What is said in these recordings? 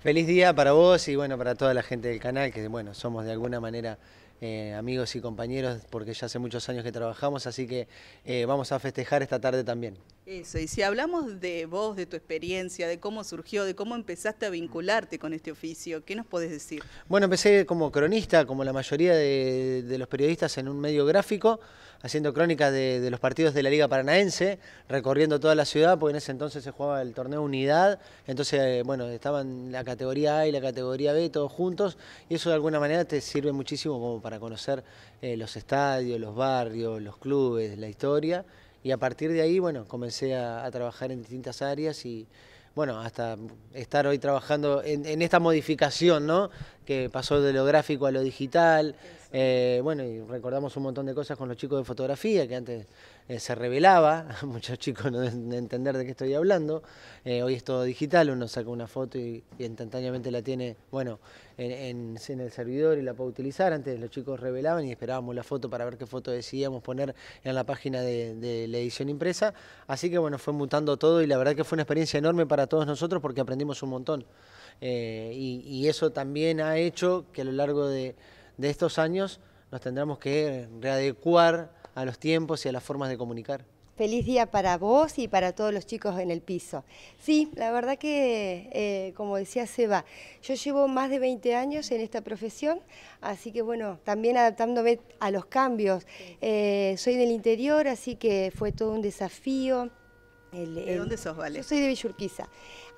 Feliz día para vos y bueno, para toda la gente del canal, que bueno, somos de alguna manera eh, amigos y compañeros porque ya hace muchos años que trabajamos, así que eh, vamos a festejar esta tarde también. Eso, y si hablamos de vos, de tu experiencia, de cómo surgió, de cómo empezaste a vincularte con este oficio, ¿qué nos podés decir? Bueno, empecé como cronista, como la mayoría de, los periodistas en un medio gráfico, haciendo crónicas de, los partidos de la Liga Paranaense, recorriendo toda la ciudad, porque en ese entonces se jugaba el torneo Unidad, entonces, eh, bueno, estaban la categoría A y la categoría B todos juntos, y eso de alguna manera te sirve muchísimo como para conocer eh, los estadios, los barrios, los clubes, la historia y a partir de ahí, bueno, comencé a, trabajar en distintas áreas y bueno, hasta estar hoy trabajando en, en, esta modificación, ¿no? Que pasó de lo gráfico a lo digital, eh, bueno, y recordamos un montón de cosas con los chicos de fotografía, que antes eh, se revelaba, muchos chicos no deben entender de qué estoy hablando. Eh, hoy es todo digital, uno saca una foto y, instantáneamente la tiene, bueno, en, el servidor y la puede utilizar. Antes los chicos revelaban y esperábamos la foto para ver qué foto decidíamos poner en la página de, la edición impresa. Así que bueno, fue mutando todo y la verdad que fue una experiencia enorme para todos nosotros porque aprendimos un montón. y, eso también ha hecho que a lo largo de, de estos años nos tendremos que readecuar a los tiempos y a las formas de comunicar. Feliz día para vos y para todos los chicos en el piso. Sí, la verdad que, eh, como decía Seba, yo llevo más de 20 años en esta profesión, así que bueno, también adaptándome a los cambios. Eh, soy del interior, así que fue todo un desafío. ¿De dónde sos, Vale? Yo soy de Villurquiza.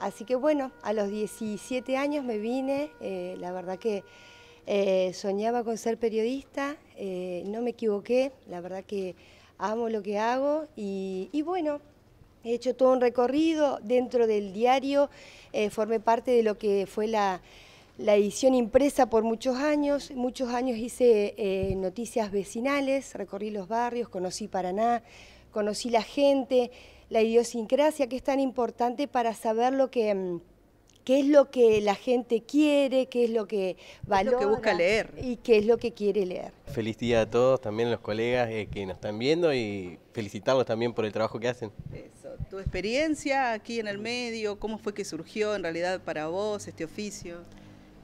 Así que bueno, a los 17 años me vine, eh, la verdad que... Eh, soñaba con ser periodista, eh, no me equivoqué, la verdad que amo lo que hago y, bueno, He hecho todo un recorrido dentro del diario, eh, formé parte de lo que fue la, edición impresa por muchos años. Muchos años hice noticias vecinales, recorrí los barrios, conocí Paraná, conocí la gente, la idiosincrasia que es tan importante para saber lo que mm, qué es lo que la gente quiere, qué es lo que valora. busca leer. Y qué es lo que quiere leer. Feliz día a todos, también a los colegas eh, que nos están viendo y felicitarlos también por el trabajo que hacen. Eso, tu experiencia aquí en el medio, cómo fue que surgió en realidad para vos este oficio.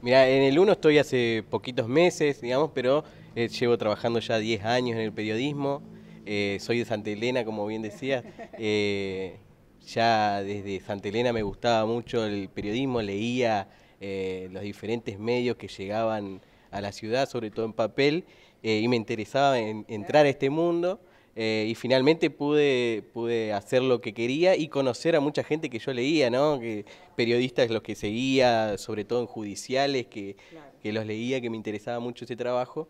Mira, en el 1 estoy hace poquitos meses, digamos, pero eh, llevo trabajando ya 10 años en el periodismo. Eh, soy de Santa Elena, como bien decías. ya desde Santa Elena me gustaba mucho el periodismo, leía eh, los diferentes medios que llegaban a la ciudad, sobre todo en papel, eh, y me interesaba entrar a este mundo. Eh, y finalmente pude, pude hacer lo que quería y conocer a mucha gente que yo leía, ¿no? Que, periodistas los que seguía, sobre todo en judiciales, que, que los leía, que me interesaba mucho ese trabajo.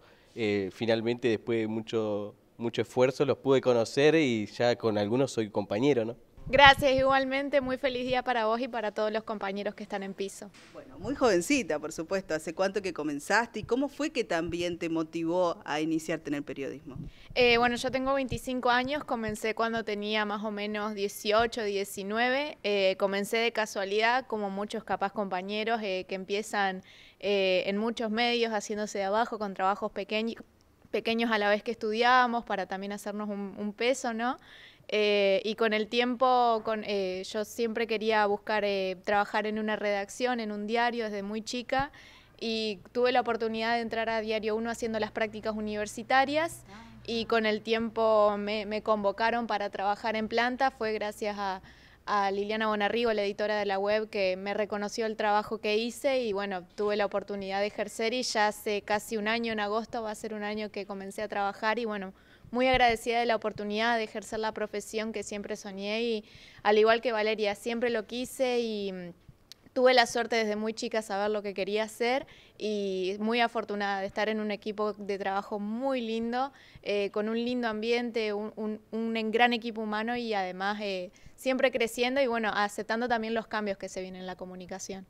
finalmente, después de mucho, mucho esfuerzo, los pude conocer y ya con algunos soy compañero, ¿no? Gracias, igualmente. Muy feliz día para vos y para todos los compañeros que están en piso. Bueno, muy jovencita, por supuesto. ¿Hace cuánto que comenzaste y cómo fue que también te motivó a iniciarte en el periodismo? Eh, bueno, yo tengo 25 años. Comencé cuando tenía más o menos 18, 19. Eh, comencé de casualidad, como muchos capaz compañeros eh, que empiezan en muchos medios, haciéndose de abajo con trabajos pequeños a la vez que estudiábamos para también hacernos un peso, ¿no? Eh, y con el tiempo, eh, yo siempre quería buscar eh, trabajar en una redacción, en un diario desde muy chica. Y tuve la oportunidad de entrar a Diario 1 haciendo las prácticas universitarias. Y con el tiempo me, convocaron para trabajar en planta. Fue gracias a, a Liliana Bonarrigo, la editora de la web, que me reconoció el trabajo que hice y bueno, tuve la oportunidad de ejercer y ya hace casi un año, en agosto va a ser un año que comencé a trabajar y bueno, muy agradecida de la oportunidad de ejercer la profesión que siempre soñé y al igual que Valeria, siempre lo quise y mm, tuve la suerte desde muy chica saber lo que quería hacer y muy afortunada de estar en un equipo de trabajo muy lindo, eh, con un lindo ambiente, un, gran equipo humano y además eh, siempre creciendo y bueno, aceptando también los cambios que se vienen en la comunicación.